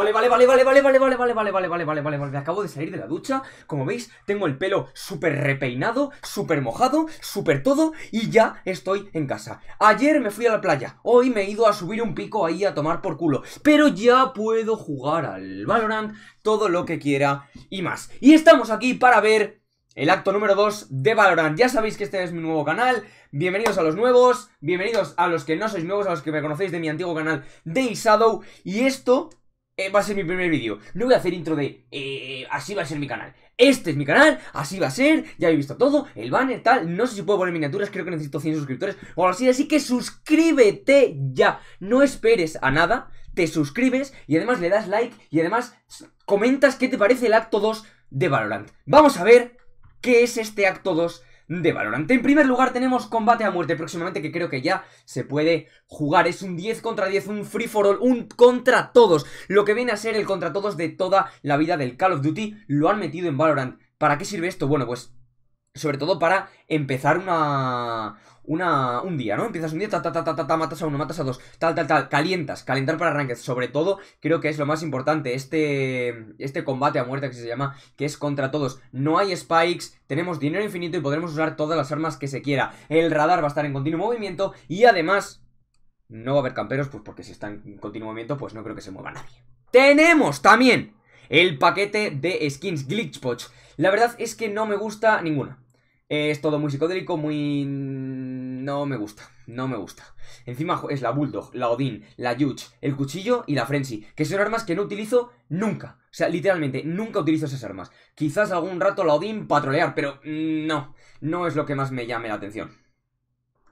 Vale, vale, vale, vale, vale, vale, vale, vale, vale, vale, vale, vale, vale, Acabo de salir de la ducha. Como veis, tengo el pelo súper repeinado, súper mojado, súper todo. Y ya estoy en casa. Ayer me fui a la playa. Hoy me he ido a subir un pico ahí a tomar por culo. Pero ya puedo jugar al Valorant todo lo que quiera y más. Y estamos aquí para ver el acto número 2 de Valorant. Ya sabéis que este es mi nuevo canal. Bienvenidos a los nuevos, bienvenidos a los que no sois nuevos, a los que me conocéis de mi antiguo canal de Shadow Y esto eh, va a ser mi primer vídeo. No voy a hacer intro de eh, así va a ser mi canal. Este es mi canal, así va a ser, ya habéis visto todo, el banner, tal, no sé si puedo poner miniaturas, creo que necesito 100 suscriptores o algo así, así que suscríbete ya, no esperes a nada, te suscribes y además le das like y además comentas qué te parece el acto 2 de Valorant. Vamos a ver qué es este acto 2 de Valorant. En primer lugar tenemos combate a muerte próximamente que creo que ya se puede jugar. Es un 10 contra 10, un free for all, un contra todos. Lo que viene a ser el contra todos de toda la vida del Call of Duty lo han metido en Valorant. ¿Para qué sirve esto? Bueno, pues sobre todo para empezar una, una, un día, ¿no? Empiezas un día, ta, ta, ta, ta, matas a uno, matas a dos, tal, tal, tal, calientas, calentar para arranques sobre todo, creo que es lo más importante, este, este combate a muerte que se llama, que es contra todos, no hay spikes, tenemos dinero infinito y podremos usar todas las armas que se quiera, el radar va a estar en continuo movimiento y además no va a haber camperos, pues porque si están en continuo movimiento, pues no creo que se mueva nadie. Tenemos también el paquete de skins Glitchpoch. La verdad es que no me gusta ninguna. Es todo muy psicodélico, muy no me gusta, no me gusta. Encima es la Bulldog, la Odin, la Yuch, el cuchillo y la Frenzy, que son armas que no utilizo nunca. O sea, literalmente, nunca utilizo esas armas. Quizás algún rato la Odin patrolear, pero mm, no, no es lo que más me llame la atención.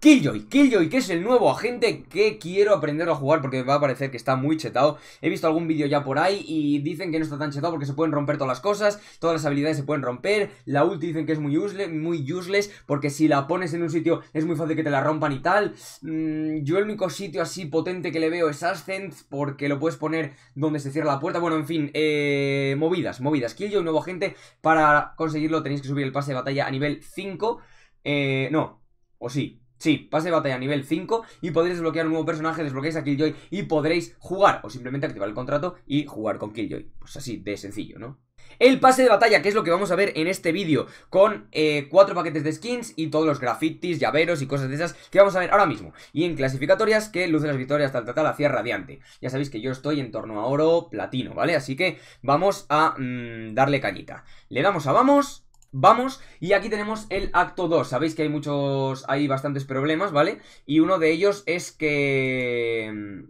Killjoy, Killjoy, que es el nuevo agente que quiero aprender a jugar porque va a parecer que está muy chetado. He visto algún vídeo ya por ahí y dicen que no está tan chetado porque se pueden romper todas las cosas, todas las habilidades se pueden romper, la ulti dicen que es muy useless, muy useless porque si la pones en un sitio es muy fácil que te la rompan y tal. Mm, yo el único sitio así potente que le veo es Ascent porque lo puedes poner donde se cierra la puerta. Bueno, en fin, eh, movidas, movidas. Killjoy, nuevo agente, para conseguirlo tenéis que subir el pase de batalla a nivel 5. Eh, no, o sí, Sí, pase de batalla nivel 5 y podréis desbloquear un nuevo personaje, desbloqueáis a Killjoy y podréis jugar o simplemente activar el contrato y jugar con Killjoy. Pues así de sencillo, ¿no? El pase de batalla, que es lo que vamos a ver en este vídeo, con eh, cuatro paquetes de skins y todos los grafitis, llaveros y cosas de esas que vamos a ver ahora mismo. Y en clasificatorias, que luce las victorias tal, tal, tal, hacia radiante. Ya sabéis que yo estoy en torno a oro platino, ¿vale? Así que vamos a mm, darle cañita. Le damos a vamos Vamos, y aquí tenemos el acto 2, sabéis que hay muchos, hay bastantes problemas, ¿vale? Y uno de ellos es que...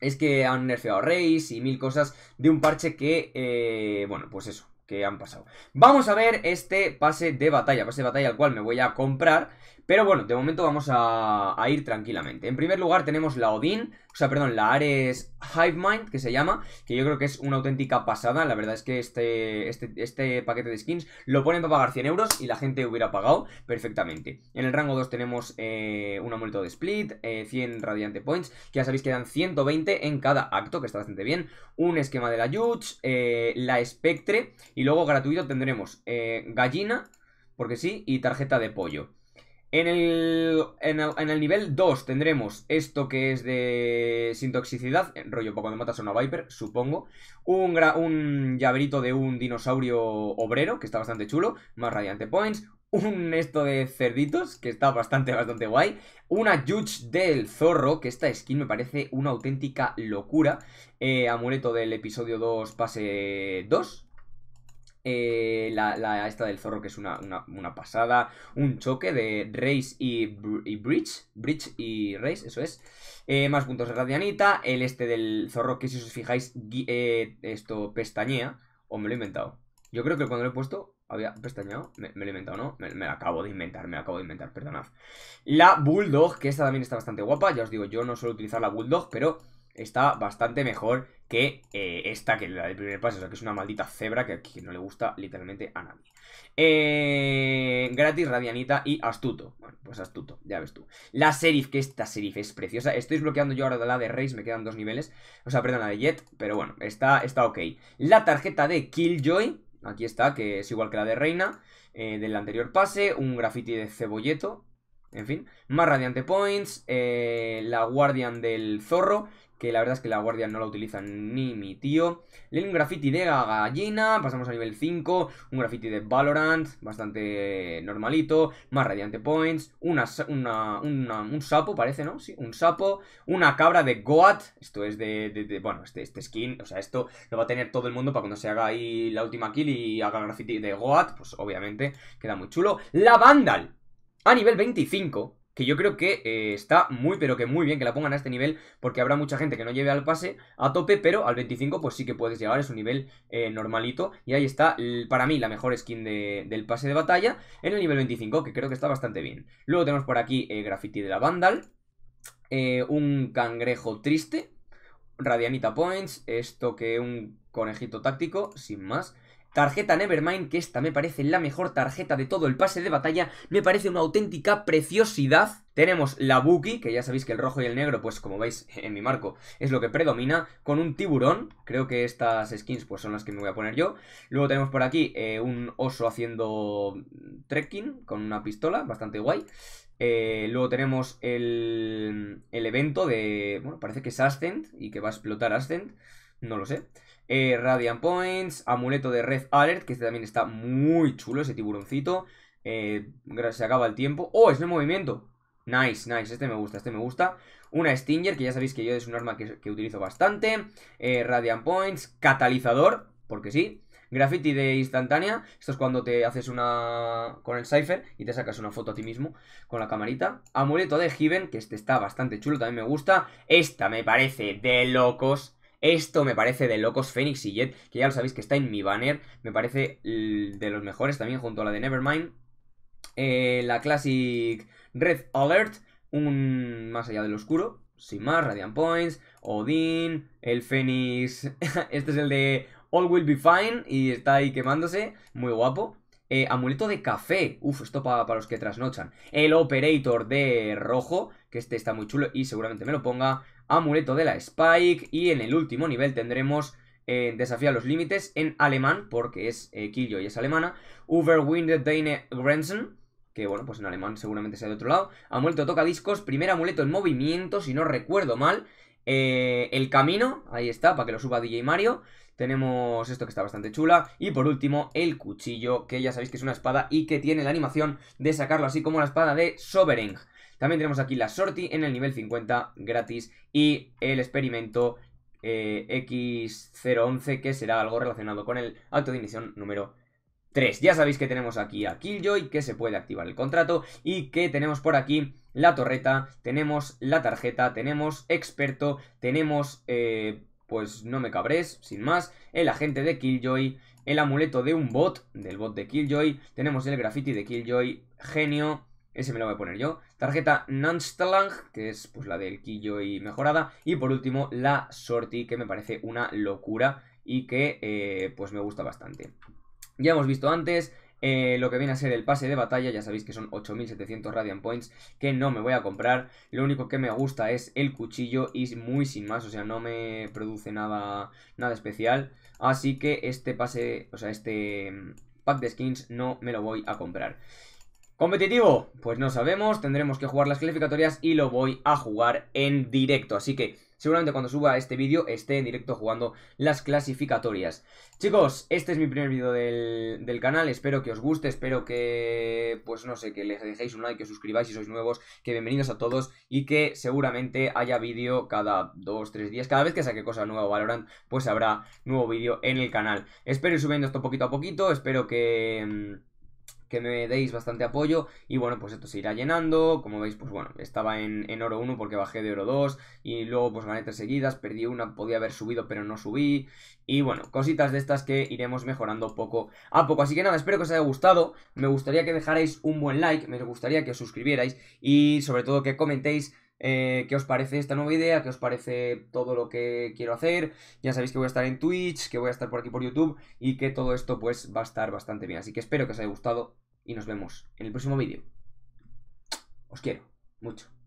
Es que han nerfeado a Reis y mil cosas de un parche que, eh, bueno, pues eso, que han pasado. Vamos a ver este pase de batalla, pase de batalla al cual me voy a comprar, pero bueno, de momento vamos a, ir tranquilamente. En primer lugar tenemos la Odin, o sea, perdón, la Ares Hivemind, que se llama, que yo creo que es una auténtica pasada. La verdad es que este, este, este paquete de skins lo ponen para pagar 100 euros y la gente hubiera pagado perfectamente. En el rango 2 tenemos eh, un amuleto de split, 100 eh, radiante points, que ya sabéis que dan 120 en cada acto, que está bastante bien. Un esquema de la Juts, eh, la Spectre, y luego gratuito tendremos eh, gallina, porque sí, y tarjeta de pollo. En el, nivel 2 tendremos esto que es de sin toxicidad, rollo poco de matas a una Viper, supongo. Un, un llaverito de un dinosaurio obrero, que está bastante chulo, más Radiante Points. Un esto de cerditos, que está bastante, bastante guay. Una Yuch del Zorro, que esta skin me parece una auténtica locura. Eh, amuleto del episodio 2, pase 2, eh, la, esta del zorro que es una, pasada. Un choque de Race y, Bridge. Bridge y Race, eso es. Eh, más puntos de Radianita. El este del zorro que si os fijáis eh, esto pestañea. O me lo he inventado. Yo creo que cuando lo he puesto había pestañeado. Me, lo he inventado, ¿no? Me, me, lo acabo de inventar, me lo acabo de inventar, perdonad. La Bulldog, que esta también está bastante guapa. Ya os digo, yo no suelo utilizar la Bulldog, pero está bastante mejor que eh, esta, que la del primer paso. O sea, que es una maldita cebra que, no le gusta literalmente a nadie. Eh, gratis, Radianita y Astuto. Bueno, pues Astuto, ya ves tú. La Serif, que esta Serif es preciosa. Estoy bloqueando yo ahora la de Reis, me quedan dos niveles. O sea, perdón, la de Jet, pero bueno, está, está ok. La tarjeta de Killjoy, aquí está, que es igual que la de Reina. Eh, del anterior pase, un graffiti de cebolleto, en fin, más Radiante Points, la Guardian del Zorro que la verdad es que la guardia no la utiliza ni mi tío. un Graffiti de Gallina, pasamos a nivel 5, un graffiti de Valorant, bastante normalito, más Radiante Points, un sapo parece, ¿no? Sí, un sapo, una cabra de Goat, esto es de, bueno, este, este, skin, o sea, esto lo va a tener todo el mundo para cuando se haga ahí la última kill y haga graffiti de Goat, pues obviamente queda muy chulo. La Vandal, a nivel 25, que yo creo que eh, está muy pero que muy bien que la pongan a este nivel porque habrá mucha gente que no lleve al pase a tope pero al 25 pues sí que puedes llegar, es un nivel eh, normalito y ahí está para mí la mejor skin del pase de batalla en el nivel 25 que creo que está bastante bien. Luego tenemos por aquí eh, Graffiti de la Vandal, un cangrejo triste, Radianita Points, esto que un conejito táctico sin más... Tarjeta Nevermind, que esta me parece la mejor tarjeta de todo el pase de batalla, me parece una auténtica preciosidad. Tenemos la Buki, que ya sabéis que el rojo y el negro, pues como veis en mi marco, es lo que predomina, con un tiburón, creo que estas skins pues son las que me voy a poner yo. Luego tenemos por aquí eh, un oso haciendo trekking con una pistola, bastante guay. Eh, luego tenemos el, el evento de... Bueno, parece que es Ascent y que va a explotar Ascent. No lo sé. Eh, Radiant Points, amuleto de Red Alert, que este también está muy chulo, ese tiburoncito. Eh, se acaba el tiempo. ¡Oh, es de movimiento! Nice, nice, este me gusta, este me gusta. Una Stinger, que ya sabéis que yo es un arma que, utilizo bastante. Eh, Radiant Points, catalizador, porque sí. Graffiti de instantánea, esto es cuando te haces una... con el cipher y te sacas una foto a ti mismo con la camarita. Amuleto de Heaven, que este está bastante chulo, también me gusta. Esta me parece de locos. Esto me parece de locos Phoenix y Jet, que ya lo sabéis que está en mi banner. Me parece de los mejores también junto a la de Nevermind. Eh, la Classic Red Alert, un más allá del oscuro. Sin más, Radiant Points, Odin, el Fénix. este es el de All Will Be Fine y está ahí quemándose. Muy guapo. Eh, amuleto de café. Uf, esto para los que trasnochan. El Operator de rojo, que este está muy chulo y seguramente me lo ponga. Amuleto de la Spike y en el último nivel tendremos eh, Desafía los Límites en alemán, porque es eh, y es alemana, Uberwinded Deine Grenzen, que bueno, pues en alemán seguramente sea de otro lado, Amuleto toca discos, primer amuleto en movimiento, si no recuerdo mal, eh, El Camino, ahí está, para que lo suba DJ Mario, tenemos esto que está bastante chula. Y por último, el cuchillo, que ya sabéis que es una espada y que tiene la animación de sacarlo así como la espada de Sovereign. También tenemos aquí la Sortie en el nivel 50 gratis y el experimento eh, X011 que será algo relacionado con el acto de ignición número 3. Ya sabéis que tenemos aquí a Killjoy, que se puede activar el contrato, y que tenemos por aquí la torreta, tenemos la tarjeta, tenemos experto, tenemos, eh, pues no me cabréis, sin más, el agente de Killjoy, el amuleto de un bot, del bot de Killjoy, tenemos el graffiti de Killjoy, genio, ese me lo voy a poner yo. Tarjeta Nanstalang, que es pues la del quillo y mejorada. Y por último, la Sortie, que me parece una locura y que eh, pues me gusta bastante. Ya hemos visto antes eh, lo que viene a ser el pase de batalla, ya sabéis que son 8700 Radiant Points, que no me voy a comprar, lo único que me gusta es el cuchillo y muy sin más, o sea, no me produce nada, nada especial, así que este pase, o sea, este mm, pack de skins no me lo voy a comprar. ¿Competitivo? Pues no sabemos, tendremos que jugar las clasificatorias y lo voy a jugar en directo, así que seguramente cuando suba este vídeo esté en directo jugando las clasificatorias. Chicos, este es mi primer vídeo del, canal, espero que os guste, espero que, pues no sé, que les dejéis un like, que os suscribáis si sois nuevos, que bienvenidos a todos y que seguramente haya vídeo cada 2, 3 días, cada vez que saque cosa nueva valoran pues habrá nuevo vídeo en el canal. Espero ir subiendo esto poquito a poquito, espero que mm, que me deis bastante apoyo y bueno, pues esto se irá llenando, como veis, pues bueno, estaba en, en oro 1 porque bajé de oro 2 y luego pues gané tres seguidas, perdí una, podía haber subido pero no subí y bueno, cositas de estas que iremos mejorando poco a poco, así que nada, espero que os haya gustado, me gustaría que dejarais un buen like, me gustaría que os suscribierais y sobre todo que comentéis eh, qué os parece esta nueva idea, qué os parece todo lo que quiero hacer. Ya sabéis que voy a estar en Twitch, que voy a estar por aquí por YouTube y que todo esto pues va a estar bastante bien. Así que espero que os haya gustado y nos vemos en el próximo vídeo. Os quiero mucho.